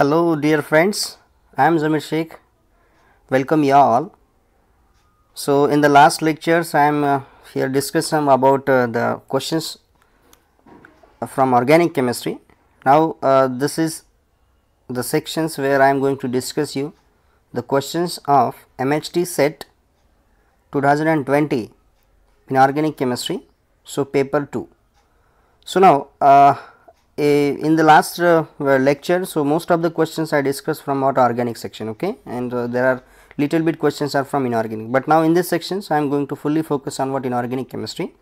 Hello dear friends, I am Zamir Sheikh. Welcome you all. So in the last lectures I am uh, here discussing about uh, the questions from organic chemistry. Now uh, this is the sections where I am going to discuss you the questions of MHT set 2020 in organic chemistry. So paper 2. So now uh, in the last uh, lecture so most of the questions i discussed from what organic section okay and uh, there are little bit questions are from inorganic but now in this section so i am going to fully focus on what inorganic chemistry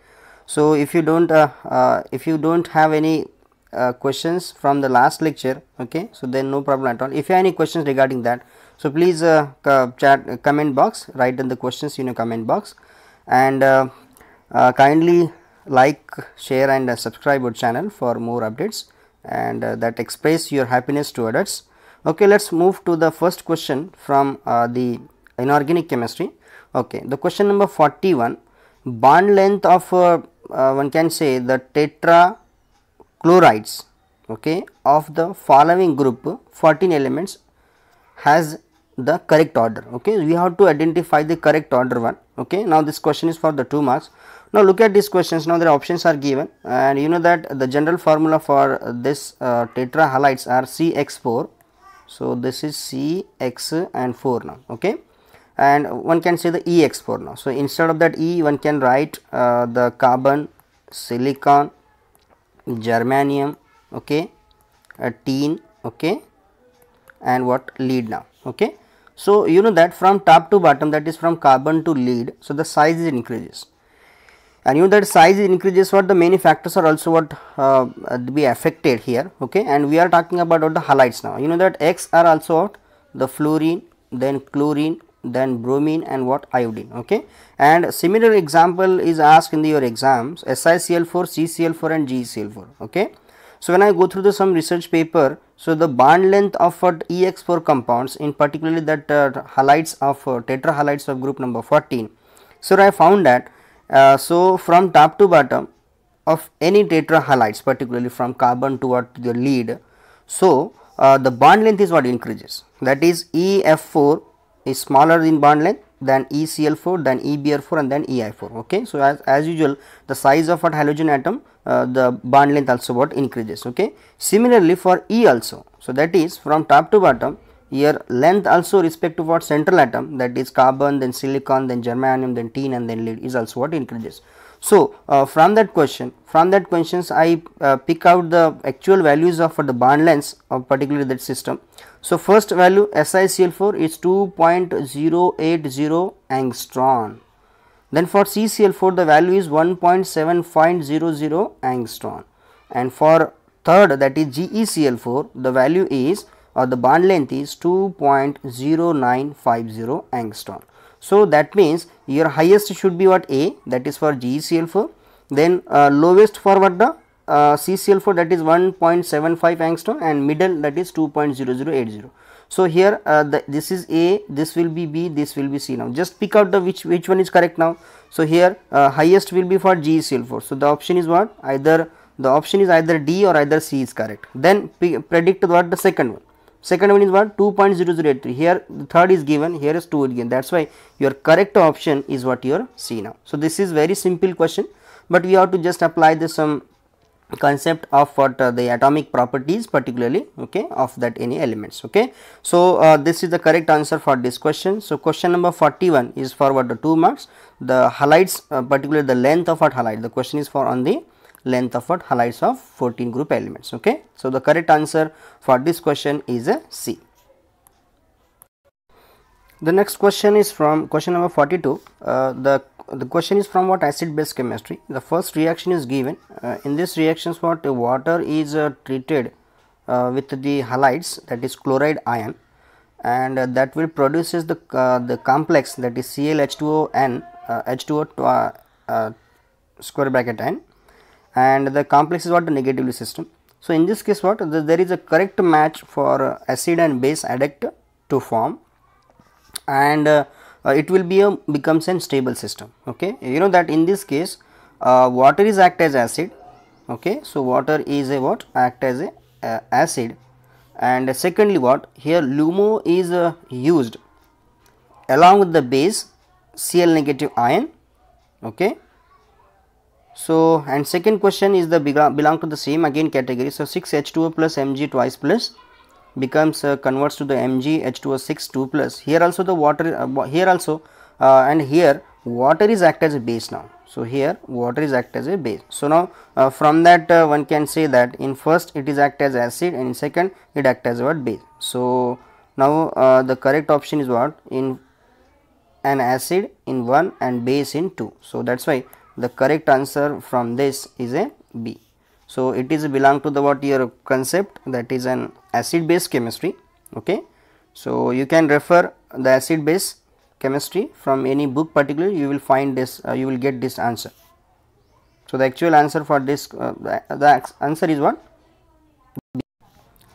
so if you don't uh, uh if you don't have any uh, questions from the last lecture okay so then no problem at all if you have any questions regarding that so please uh, chat comment box write down the questions in a comment box and kindly like share and uh, subscribe our channel for more updates and uh, that express your happiness to others okay let's move to the first question from uh, the inorganic chemistry okay the question number 41 bond length of one can say the tetra chlorides okay of the following group 14 elements has the correct order okay we have to identify the correct order one okay now this question is for the two marks now look at these questions, now the options are given and you know that the general formula for this uh, tetrahalides are CX4. So this is CX and 4 now, okay. And one can say the EX4 now. So instead of that E, one can write uh, the carbon, silicon, germanium, okay, a tin, okay, and what lead now, okay. So you know that from top to bottom that is from carbon to lead, so the size increases and you know that size increases what the many factors are also what uh, be affected here okay and we are talking about the halides now you know that x are also what the fluorine then chlorine then bromine and what iodine okay and similar example is asked in the, your exams SiCl4 CCl4 and GCl4 okay so when I go through the some research paper so the bond length of what EX4 compounds in particularly that uh, halides of uh, tetrahalides of group number 14 so I found that uh, so, from top to bottom of any tetrahalides particularly from carbon toward the lead. So, uh, the bond length is what increases that is EF4 is smaller in bond length than ECl4 than EBr4 and then EI4 okay. So, as, as usual the size of what halogen atom uh, the bond length also what increases okay. Similarly for E also. So, that is from top to bottom here length also respect to what central atom that is carbon then silicon then germanium then tin and then lead is also what increases. So, uh, from that question from that questions I uh, pick out the actual values of for the bond lengths of particularly that system. So, first value SiCl4 is 2.080 angstrom. Then for CCl4 the value is 1.7500 angstrom and for third that is GeCl4 the value is or the bond length is 2.0950 angstrom. So that means your highest should be what A that is for GCl4 then uh, lowest for what the uh, CCl4 that is 1.75 angstrom and middle that is 2.0080. So here uh, the, this is A, this will be B, this will be C now. Just pick out the which which one is correct now. So here uh, highest will be for GCl4. So the option is what either the option is either D or either C is correct. Then predict what the second one second one is what 2.003. here the third is given here is 2 again that is why your correct option is what your C now. So, this is very simple question, but we have to just apply the some concept of what uh, the atomic properties particularly okay of that any elements okay. So, uh, this is the correct answer for this question. So, question number 41 is for what the 2 marks the halides uh, particularly the length of what halide the question is for on the length of what halides of 14 group elements. Okay. So, the correct answer for this question is a C. The next question is from question number 42. Uh, the the question is from what acid base chemistry. The first reaction is given. Uh, in this reactions what water is uh, treated uh, with the halides that is chloride ion and uh, that will produces the uh, the complex that is ClH2ON H2O square bracket n and the complex is what the negatively system. So in this case what the, there is a correct match for uh, acid and base adduct to form and uh, it will be a becomes an stable system okay you know that in this case uh, water is act as acid okay so water is a what act as a uh, acid and secondly what here lumo is uh, used along with the base cl negative ion okay so and second question is the belong to the same again category. So 6H2O plus Mg twice plus becomes uh, converts to the Mg H2O6 2 plus. Here also the water uh, here also uh, and here water is act as a base now. So here water is act as a base. So now uh, from that uh, one can say that in first it is act as acid and in second it act as what base. So now uh, the correct option is what in an acid in one and base in two. So that's why the correct answer from this is a B. So, it is belong to the what your concept that is an acid base chemistry okay. So, you can refer the acid base chemistry from any book particular you will find this uh, you will get this answer. So, the actual answer for this uh, the, answer is what? B.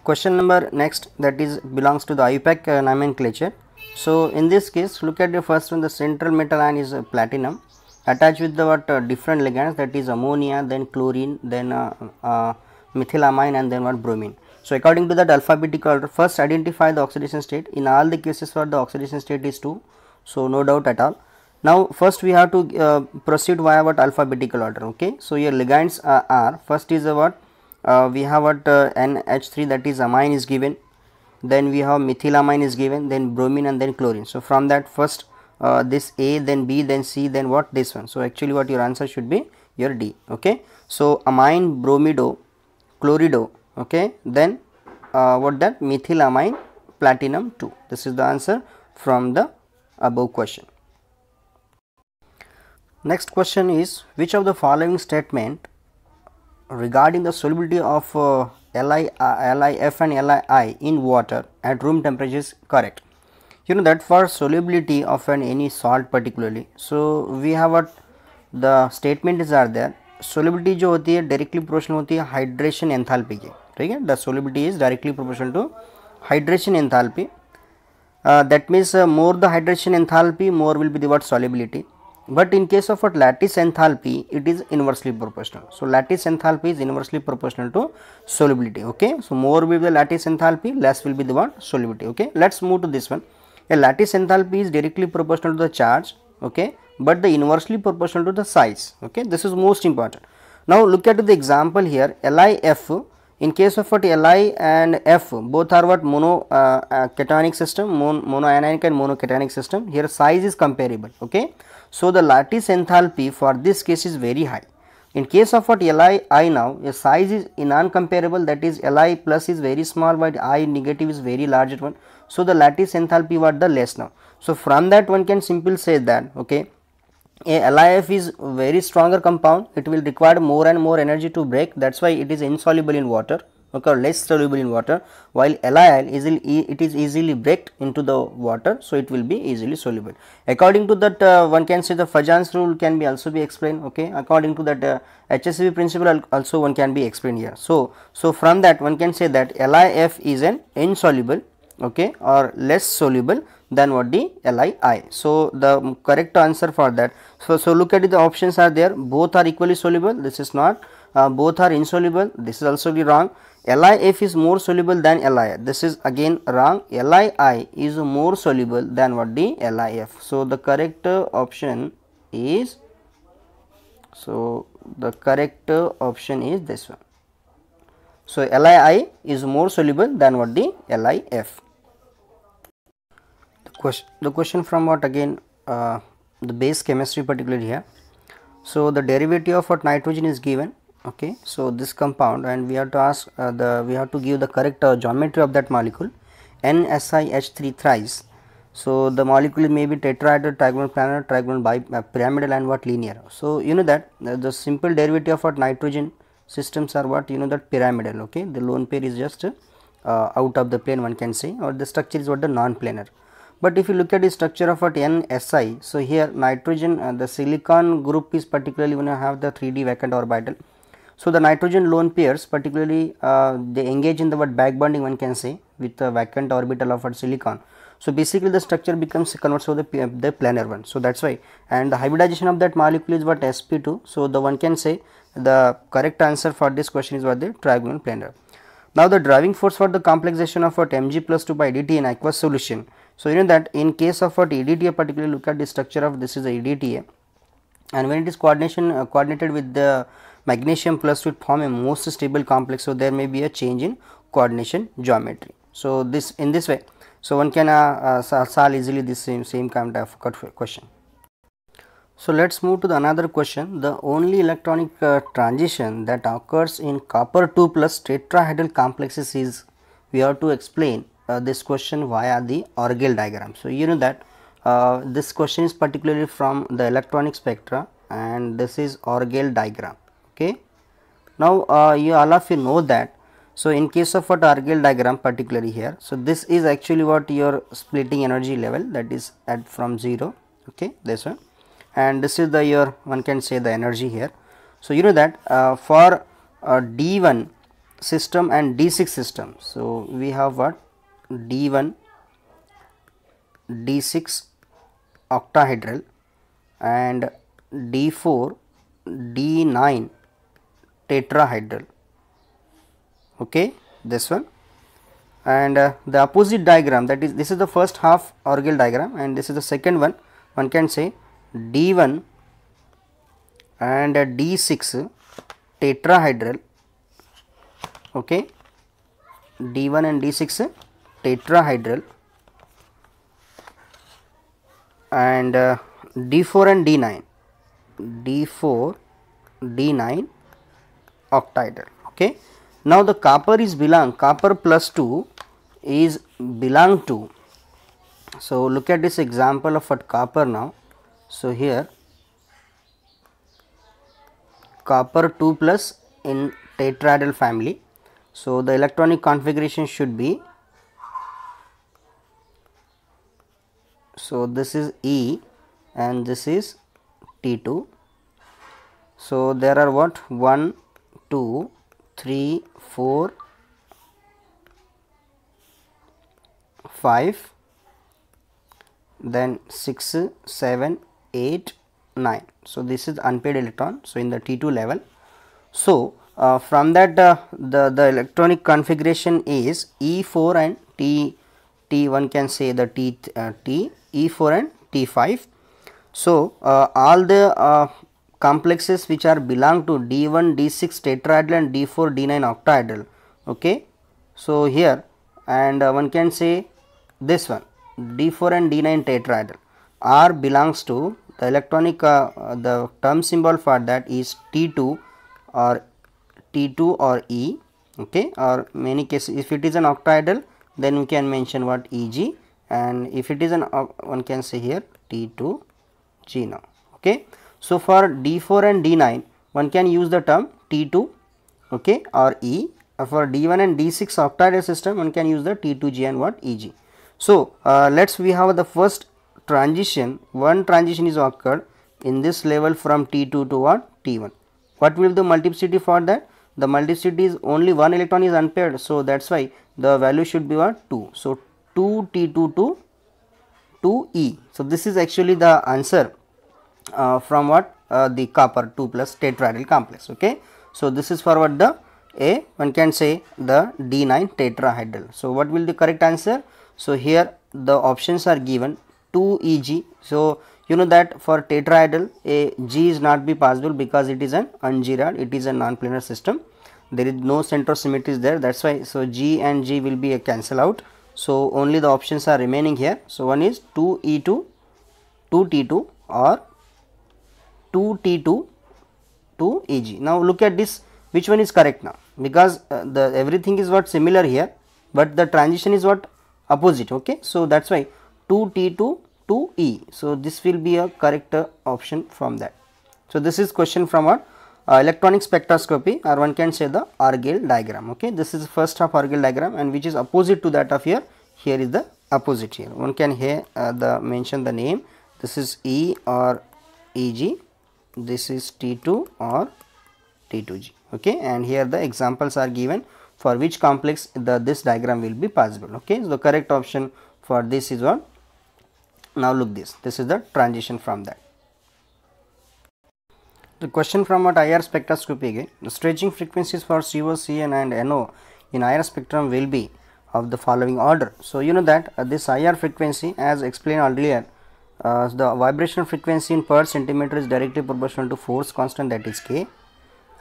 Question number next that is belongs to the IUPAC uh, nomenclature. So, in this case look at the first one the central metal ion is uh, platinum attached with the what uh, different ligands that is ammonia then chlorine then uh, uh, methylamine and then what bromine. So according to that alphabetical order first identify the oxidation state in all the cases where the oxidation state is 2 so no doubt at all. Now first we have to uh, proceed via what alphabetical order okay. So your ligands uh, are first is what uh, we have what NH3 that is amine is given then we have methylamine is given then bromine and then chlorine. So from that first uh, this A then B then C then what this one. So actually what your answer should be your D okay. So amine, bromido, chlorido okay then uh, what that methylamine platinum 2 this is the answer from the above question. Next question is which of the following statement regarding the solubility of uh, LI, uh, LIF and LII in water at room temperature is correct you know that for solubility of an any salt particularly so we have what the statements are there solubility जो होती है directly proportional to hydration enthalpy के the solubility is directly proportional to hydration enthalpy uh, that means uh, more the hydration enthalpy more will be the what solubility but in case of what lattice enthalpy it is inversely proportional so lattice enthalpy is inversely proportional to solubility okay so more will be the lattice enthalpy less will be the what solubility okay let's move to this one a lattice enthalpy is directly proportional to the charge, okay, but the inversely proportional to the size, okay. This is most important. Now, look at the example here LIF in case of what Li and F both are what mono uh, uh, cationic system, mon anionic and monocationic system here size is comparable okay. So, the lattice enthalpy for this case is very high. In case of what Li I now a size is non-comparable that is Li plus is very small but I negative is very large at one so the lattice enthalpy was the less now so from that one can simply say that okay a LIF is very stronger compound it will require more and more energy to break that's why it is insoluble in water okay less soluble in water while LIL is it is easily break into the water so it will be easily soluble according to that uh, one can say the Fajan's rule can be also be explained okay according to that uh, HSV principle also one can be explained here so so from that one can say that LIF is an insoluble okay or less soluble than what the LiI. So, the correct answer for that. So, so look at it, the options are there both are equally soluble this is not uh, both are insoluble this is also be wrong. LIF is more soluble than LiI. This is again wrong. LII is more soluble than what the LIF. So, the correct option is so the correct option is this one. So, LII is more soluble than what the LIF question the question from what again uh, the base chemistry particularly here so the derivative of what nitrogen is given okay so this compound and we have to ask uh, the we have to give the correct uh, geometry of that molecule NSiH3 thrice so the molecule may be tetrahedral trigonal planar trigonal bi uh, pyramidal and what linear so you know that uh, the simple derivative of what nitrogen systems are what you know that pyramidal okay the lone pair is just uh, out of the plane one can say or the structure is what the non-planar but if you look at the structure of what NSI, so here nitrogen, uh, the silicon group is particularly when you have the 3D vacant orbital. So, the nitrogen lone pairs particularly uh, they engage in the what back bonding one can say with the vacant orbital of a silicon. So, basically the structure becomes converts to the, the planar one. So, that is why and the hybridization of that molecule is what sp2. So, the one can say the correct answer for this question is what the trigonal planar. Now, the driving force for the complexation of what mg plus 2 by dt in aqueous solution so you know that in case of EDTA particularly look at the structure of this is EDTA and when it is coordination uh, coordinated with the magnesium plus would form a most stable complex so there may be a change in coordination geometry. So this in this way so one can uh, uh, solve easily this same, same kind of question. So let's move to the another question. The only electronic uh, transition that occurs in copper 2 plus tetrahedral complexes is we have to explain uh, this question via the Orgel diagram. So you know that uh, this question is particularly from the electronic spectra and this is Orgel diagram. Okay. Now uh, you all of you know that so in case of a orgel diagram particularly here, so this is actually what your splitting energy level that is at from 0, okay, this one and this is the your one can say the energy here. So you know that uh, for uh, D1 system and D6 system, so we have what D1, D6 octahedral and D4, D9 tetrahedral. Okay, this one and uh, the opposite diagram that is this is the first half Orgel diagram and this is the second one one can say D1 and uh, D6 tetrahedral okay D1 and D6 tetrahedral and uh, D4 and D9 D4 D9 octahedral okay now the copper is belong copper plus 2 is belong to so look at this example of a copper now so here copper 2 plus in tetrahedral family so the electronic configuration should be so this is E and this is T2 so there are what 1 2 3 4 5 then 6 7 8 9 so this is unpaired electron so in the T2 level so uh, from that uh, the the electronic configuration is E4 and T T one can say the T, uh, T E4 and T5. So, uh, all the uh, complexes which are belong to D1, D6 tetrahedral and D4, D9 octahedral. Okay. So, here and uh, one can say this one D4 and D9 tetrahedral R belongs to the electronic uh, uh, the term symbol for that is T2 or T2 or E okay or many cases if it is an octahedral then we can mention what EG and if it is an uh, one can say here T2 G now okay. So, for D4 and D9 one can use the term T2 okay or E uh, for D1 and D6 octahedral system one can use the T2G and what EG. So, uh, let us we have the first transition one transition is occurred in this level from T2 to what T1. What will the multiplicity for that? the multiplicity is only one electron is unpaired so that's why the value should be what 2 so 2 t2 to 2e so this is actually the answer uh, from what uh, the copper 2 plus tetrahedral complex okay so this is for what the a one can say the d9 tetrahedral so what will the correct answer so here the options are given 2eg so you know that for tetrahedral a G is not be possible because it is an ungeared it is a non-planar system there is no center symmetry there that's why so G and G will be a cancel out so only the options are remaining here so one is 2E2 2T2 or 2T2 2 EG now look at this which one is correct now because uh, the everything is what similar here but the transition is what opposite okay so that's why 2T2 to E. So, this will be a correct uh, option from that. So, this is question from our uh, electronic spectroscopy or one can say the Argyle diagram. Okay, This is first half Argyle diagram and which is opposite to that of here. Here is the opposite here. One can here uh, the mention the name. This is E or EG. This is T2 or T2G. Okay, and here the examples are given for which complex the this diagram will be possible. Okay, so the correct option for this is one now look this this is the transition from that the question from what IR spectroscopy again the stretching frequencies for CO, CN and NO in IR spectrum will be of the following order so you know that uh, this IR frequency as explained earlier uh, the vibration frequency in per centimeter is directly proportional to force constant that is k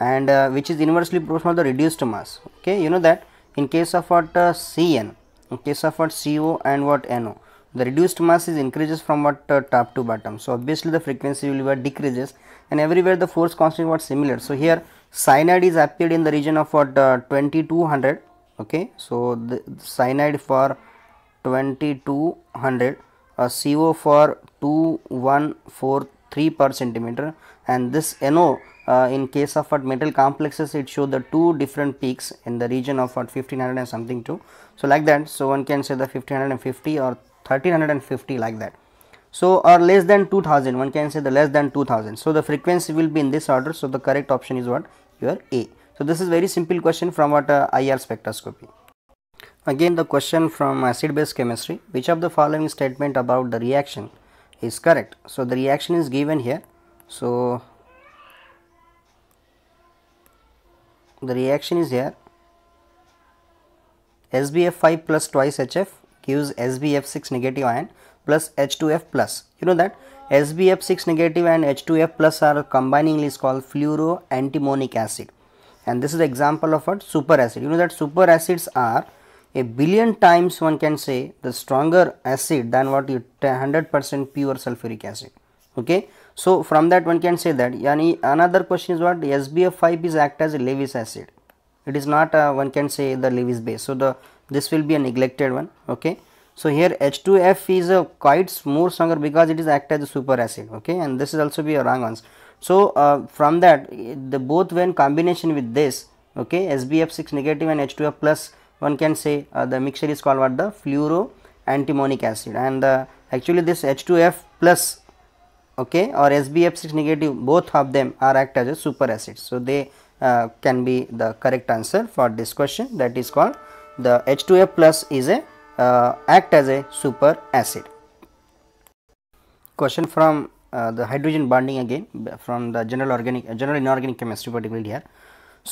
and uh, which is inversely proportional to the reduced mass okay you know that in case of what uh, cn in case of what co and what no the reduced mass is increases from what uh, top to bottom so obviously the frequency will be decreases and everywhere the force constant was similar so here cyanide is appeared in the region of what uh, 2200 okay so the cyanide for 2200 uh, CO for 2143 per centimeter and this NO uh, in case of what metal complexes it show the two different peaks in the region of what 1500 and something too so like that so one can say the 1550 or 1350 like that so or less than 2000 one can say the less than 2000 so the frequency will be in this order so the correct option is what your a so this is very simple question from what uh, ir spectroscopy again the question from acid base chemistry which of the following statement about the reaction is correct so the reaction is given here so the reaction is here SBF5 plus twice HF Use SBF6 negative ion plus H2F plus. You know that SBF6 negative and H2F plus are combiningly is called fluoroantimonic acid. And this is example of a super acid. You know that super acids are a billion times one can say the stronger acid than what you 100% pure sulfuric acid. Okay. So from that one can say that yani another question is what SBF5 is act as a Lewis acid. It is not uh, one can say the Lewis base. So the this will be a neglected one okay so here h2f is a quite more stronger because it is act as a super acid okay and this is also be a wrong ones so uh, from that the both when combination with this okay sbf6 negative and h2f plus one can say uh, the mixture is called what the fluoro antimonic acid and uh, actually this h2f plus okay or sbf6 negative both of them are act as a super acid so they uh, can be the correct answer for this question that is called the h 2 f plus is a uh, act as a super acid. Question from uh, the hydrogen bonding again from the general organic uh, general inorganic chemistry particularly here.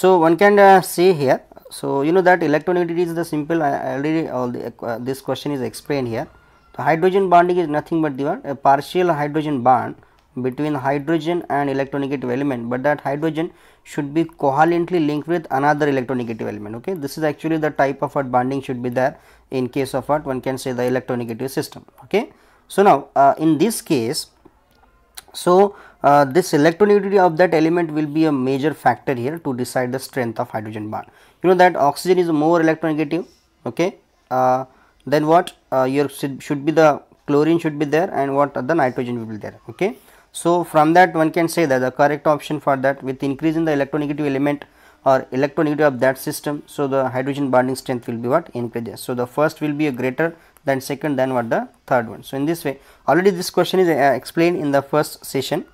So one can uh, see here. So you know that electronegativity is the simple uh, already all the, uh, this question is explained here. The hydrogen bonding is nothing but the a partial hydrogen bond between hydrogen and electronegative element but that hydrogen should be covalently linked with another electronegative element okay this is actually the type of what bonding should be there in case of what one can say the electronegative system okay so now uh, in this case so uh, this electronegativity of that element will be a major factor here to decide the strength of hydrogen bond you know that oxygen is more electronegative okay uh, then what uh, your should be the chlorine should be there and what the nitrogen will be there okay so, from that one can say that the correct option for that with increase in the electronegative element or electronegative of that system. So, the hydrogen bonding strength will be what increases. So, the first will be a greater than second than what the third one. So, in this way already this question is uh, explained in the first session.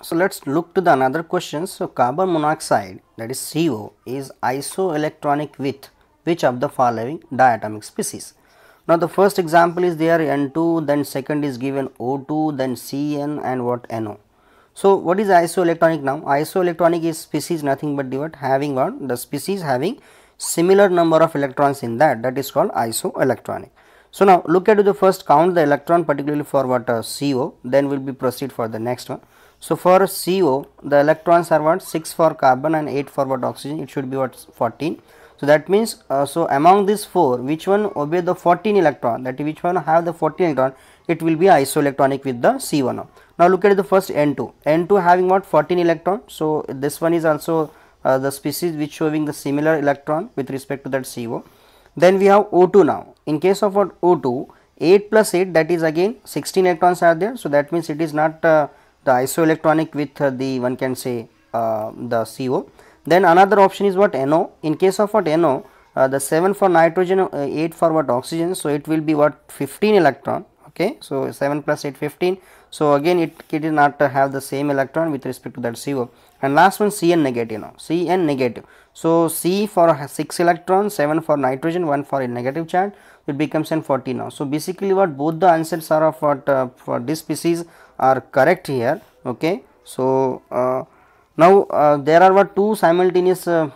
So, let us look to the another question. So, carbon monoxide that is CO is isoelectronic with which of the following diatomic species. Now the first example is there N2, then second is given O2, then Cn and what NO. So what is isoelectronic now? Isoelectronic is species nothing but the what having what the species having similar number of electrons in that that is called isoelectronic. So now look at the first count the electron particularly for what uh, CO then we will be proceed for the next one. So for CO the electrons are what 6 for carbon and 8 for what oxygen it should be what 14. So that means uh, so among these four which one obey the 14 electron that which one have the 14 electron it will be isoelectronic with the C1. Now look at the first N2. N2 having what 14 electron so this one is also uh, the species which showing the similar electron with respect to that CO. Then we have O2 now. In case of what O2 8 plus 8 that is again 16 electrons are there so that means it is not uh, the isoelectronic with uh, the one can say uh, the CO then another option is what NO. In case of what NO, uh, the 7 for nitrogen, uh, 8 for what oxygen. So it will be what 15 electron. Okay, so 7 plus 8, 15. So again, it, it is not uh, have the same electron with respect to that CO. And last one Cn negative now, Cn negative. So C for 6 electron, 7 for nitrogen, 1 for a negative charge, it becomes N40 now. So basically what both the answers are of what uh, for this species are correct here, okay. So uh, now uh, there are what two simultaneous uh,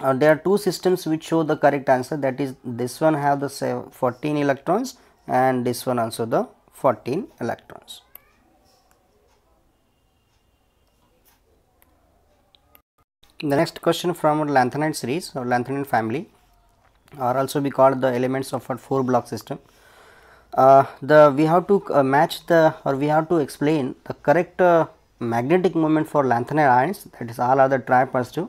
uh, there are two systems which show the correct answer that is this one have the say 14 electrons and this one also the 14 electrons. The next question from our lanthanide series or lanthanide family are also be called the elements of a 4 block system. Uh, the we have to uh, match the or we have to explain the correct uh, magnetic moment for lanthanide ions that is all other tri-positive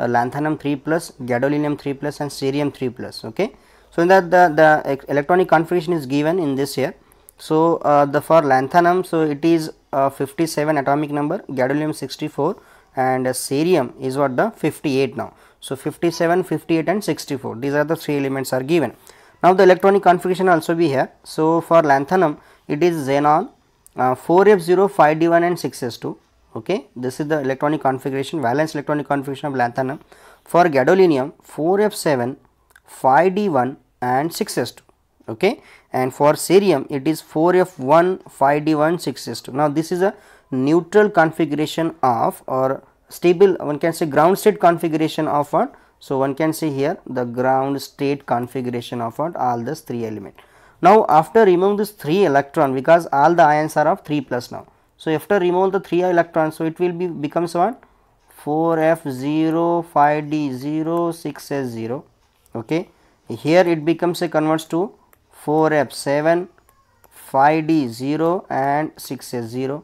uh, lanthanum 3 plus, gadolinium 3 plus and cerium 3 plus okay. So, that the, the electronic configuration is given in this here. So, uh, the for lanthanum so it is uh, 57 atomic number, gadolinium 64 and uh, cerium is what the 58 now. So, 57, 58 and 64 these are the three elements are given. Now, the electronic configuration also be here. So, for lanthanum it is xenon 4f0 uh, 5d1 and 6s2 okay this is the electronic configuration valence electronic configuration of lanthanum for gadolinium 4f7 5d1 and 6s2 okay and for cerium it is 4f1 5d1 6s2 now this is a neutral configuration of or stable one can say ground state configuration of what so one can say here the ground state configuration of what all these three element now after removing this 3 electron because all the ions are of 3 plus now. So after remove the 3 electrons so it will be becomes one 4F0 5D0 6S0 okay. Here it becomes a converts to 4F7 5D0 and 6S0.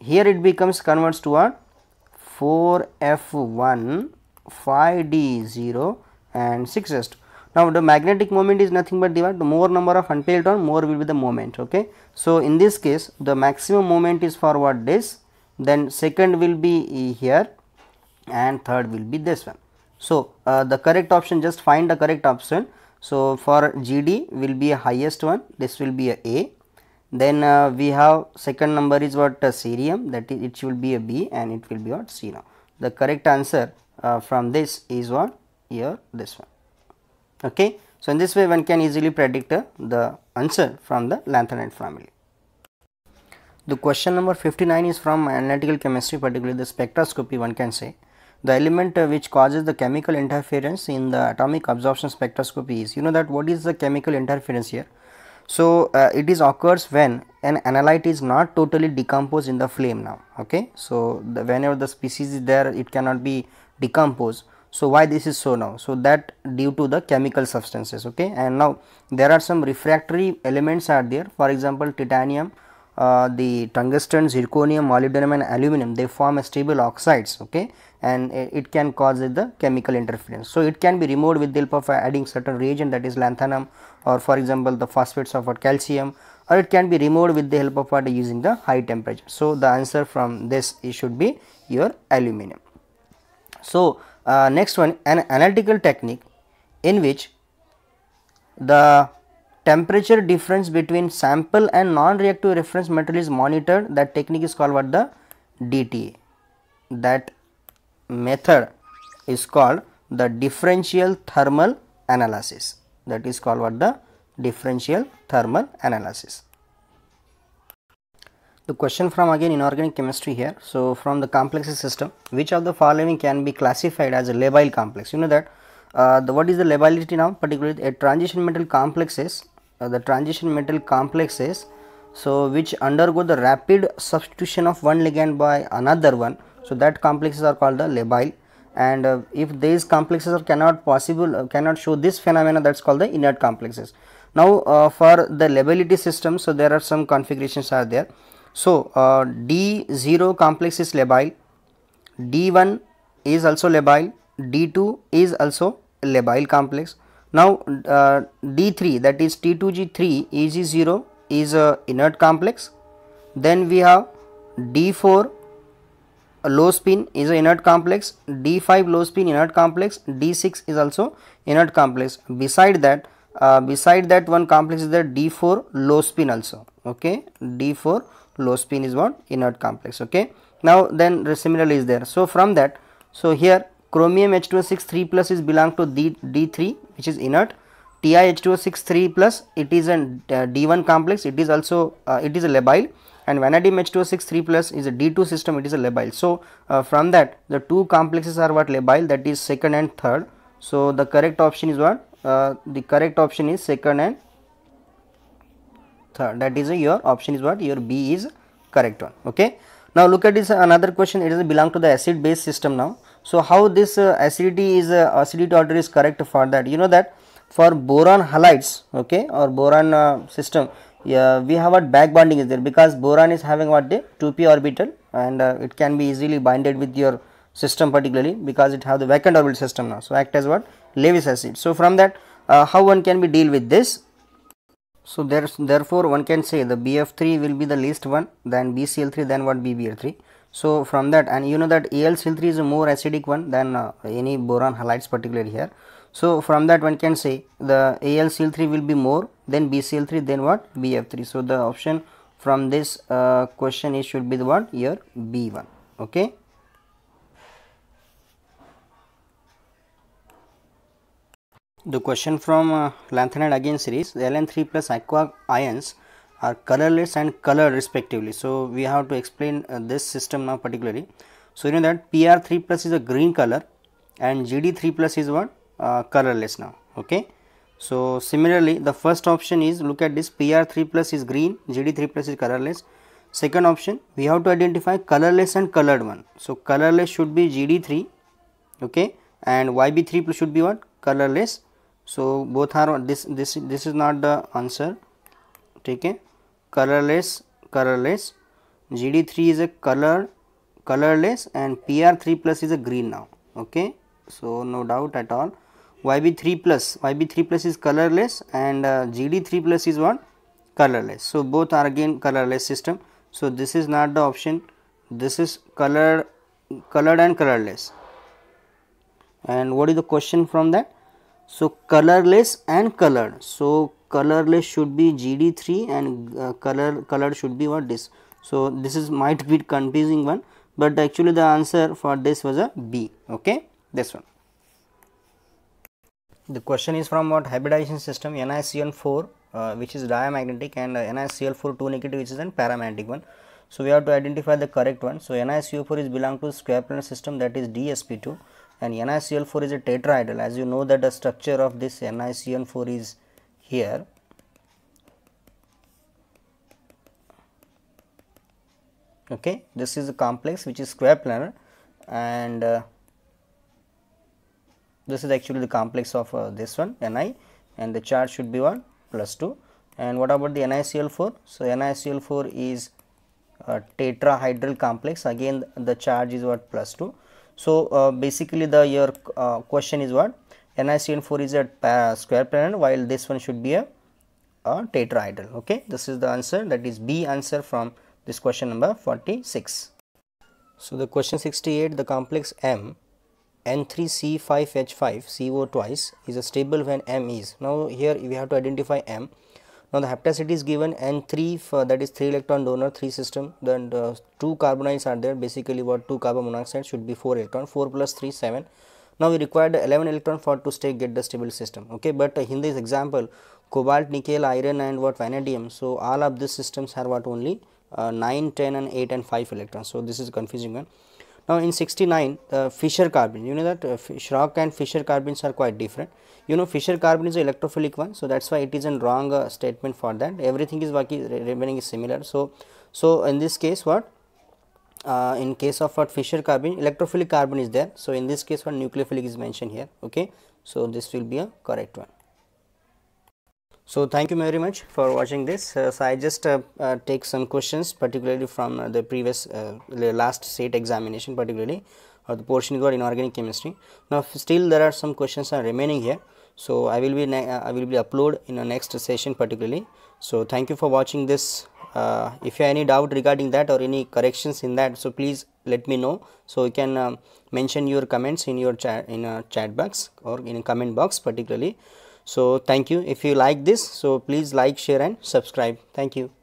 Here it becomes converts to what 4F1 5D0 and 6S2. Now the magnetic moment is nothing but divided more number of unpaired on more will be the moment okay. So in this case the maximum moment is for what this then second will be here and third will be this one. So uh, the correct option just find the correct option. So for GD will be a highest one this will be a A then uh, we have second number is what uh, cerium that is it will be a B and it will be what C now. The correct answer uh, from this is what here this one okay. So, in this way one can easily predict uh, the answer from the lanthanide family. The question number 59 is from analytical chemistry particularly the spectroscopy one can say. The element uh, which causes the chemical interference in the atomic absorption spectroscopy is you know that what is the chemical interference here. So, uh, it is occurs when an analyte is not totally decomposed in the flame now okay. So, the, whenever the species is there it cannot be decomposed so why this is so now so that due to the chemical substances okay and now there are some refractory elements are there for example titanium uh, the tungsten zirconium molybdenum and aluminum they form a stable oxides okay and it can cause the chemical interference so it can be removed with the help of adding certain reagent that is lanthanum or for example the phosphates of calcium or it can be removed with the help of water using the high temperature so the answer from this should be your aluminum so uh, next one an analytical technique in which the temperature difference between sample and non-reactive reference material is monitored that technique is called what the DTA that method is called the differential thermal analysis that is called what the differential thermal analysis. The question from again inorganic chemistry here. So from the complex system, which of the following can be classified as a labile complex? You know that uh, the what is the lability now? Particularly a transition metal complexes, uh, the transition metal complexes, so which undergo the rapid substitution of one ligand by another one. So that complexes are called the labile. And uh, if these complexes are cannot possible, uh, cannot show this phenomena, that's called the inert complexes. Now uh, for the lability system, so there are some configurations are there. So, uh, D0 complex is labile, D1 is also labile, D2 is also labile complex. Now, uh, D3 that is T2G3 EG0 is a inert complex. Then we have D4 low spin is a inert complex, D5 low spin inert complex, D6 is also inert complex. Beside that, uh, beside that one complex is the D4 low spin also, okay, D4 low spin is what inert complex okay now then similarly is there so from that so here chromium h2o6 3 plus is belong to D, d3 which is inert ti h2o6 3 plus it is is uh, one complex it is also uh, it is a labile and vanadium h2o6 3 plus is a d2 system it is a labile so uh, from that the two complexes are what labile that is second and third so the correct option is what uh, the correct option is second and third that is your option is what your B is correct one okay. Now look at this uh, another question it is uh, belong to the acid base system now. So how this uh, acidity is uh, acidity order is correct for that you know that for boron halides okay or boron uh, system yeah, we have a back bonding is there because boron is having what the 2p orbital and uh, it can be easily binded with your system particularly because it have the vacant orbital system now so act as what Lewis acid so from that uh, how one can be deal with this so there's therefore one can say the BF3 will be the least one then BCl3 then what BBr3. So from that and you know that AlCl3 is a more acidic one than uh, any boron halides particularly here. So from that one can say the AlCl3 will be more than BCl3 then what BF3. So the option from this uh, question is should be the one here B1 okay. The question from uh, lanthanide again series Ln3 plus aqua ions are colorless and colored respectively. So we have to explain uh, this system now particularly. So you know that Pr3 plus is a green color and Gd3 plus is what uh, colorless now. Okay. So similarly the first option is look at this Pr3 plus is green, Gd3 plus is colorless. Second option we have to identify colorless and colored one. So colorless should be Gd3 okay and Yb3 plus should be what colorless so both are this this this is not the answer okay? colorless colorless gd3 is a color colorless and pr3 plus is a green now okay so no doubt at all yb3 plus yb3 plus is colorless and uh, gd3 plus is what colorless so both are again colorless system so this is not the option this is color colored and colorless and what is the question from that so colorless and colored. So colorless should be GD3 and uh, color colored should be what this. So this is might be confusing one, but actually the answer for this was a B. Okay, this one. The question is from what hybridization system NiCl4 uh, which is diamagnetic and uh, NiCl4 2 negative which is a paramagnetic one. So we have to identify the correct one. So NiCl4 is belong to square planar system that is DsP2 and NiCl4 is a tetrahedral as you know that the structure of this NiCl4 is here okay this is a complex which is square planar and uh, this is actually the complex of uh, this one Ni and the charge should be 1 plus 2 and what about the NiCl4 so NiCl4 is a tetrahedral complex again the charge is what plus 2 so uh, basically the your uh, question is what NiCN4 is a uh, square parent, while this one should be a, a, tetrahedral okay this is the answer that is B answer from this question number 46. So the question 68 the complex M N3C5H5CO twice is a stable when M is now here we have to identify M now the haptacity is given and 3 for, that is 3 electron donor 3 system then uh, 2 carbonides are there basically what 2 carbon monoxide should be 4 electron 4 plus 3 7. Now we required 11 electron for to stay get the stable system okay but uh, in this example cobalt nickel iron and what vanadium so all of these systems are what only uh, 9 10 and 8 and 5 electrons so this is confusing one. Now in 69 uh, Fischer carbon you know that uh, Schrock and Fischer carbons are quite different you know Fischer carbon is an electrophilic one so that's why it is a wrong uh, statement for that everything is working remaining is similar so so in this case what uh, in case of what Fischer carbon electrophilic carbon is there so in this case what nucleophilic is mentioned here okay so this will be a correct one so thank you very much for watching this. Uh, so I just uh, uh, take some questions particularly from uh, the previous uh, the last state examination particularly or the portion you got in organic chemistry. Now still there are some questions are remaining here. So I will be uh, I will be upload in the next session particularly. So thank you for watching this. if you have any doubt regarding that or any corrections in that, so please let me know. So you can um, mention your comments in your chat in a chat box or in a comment box particularly so thank you if you like this so please like share and subscribe thank you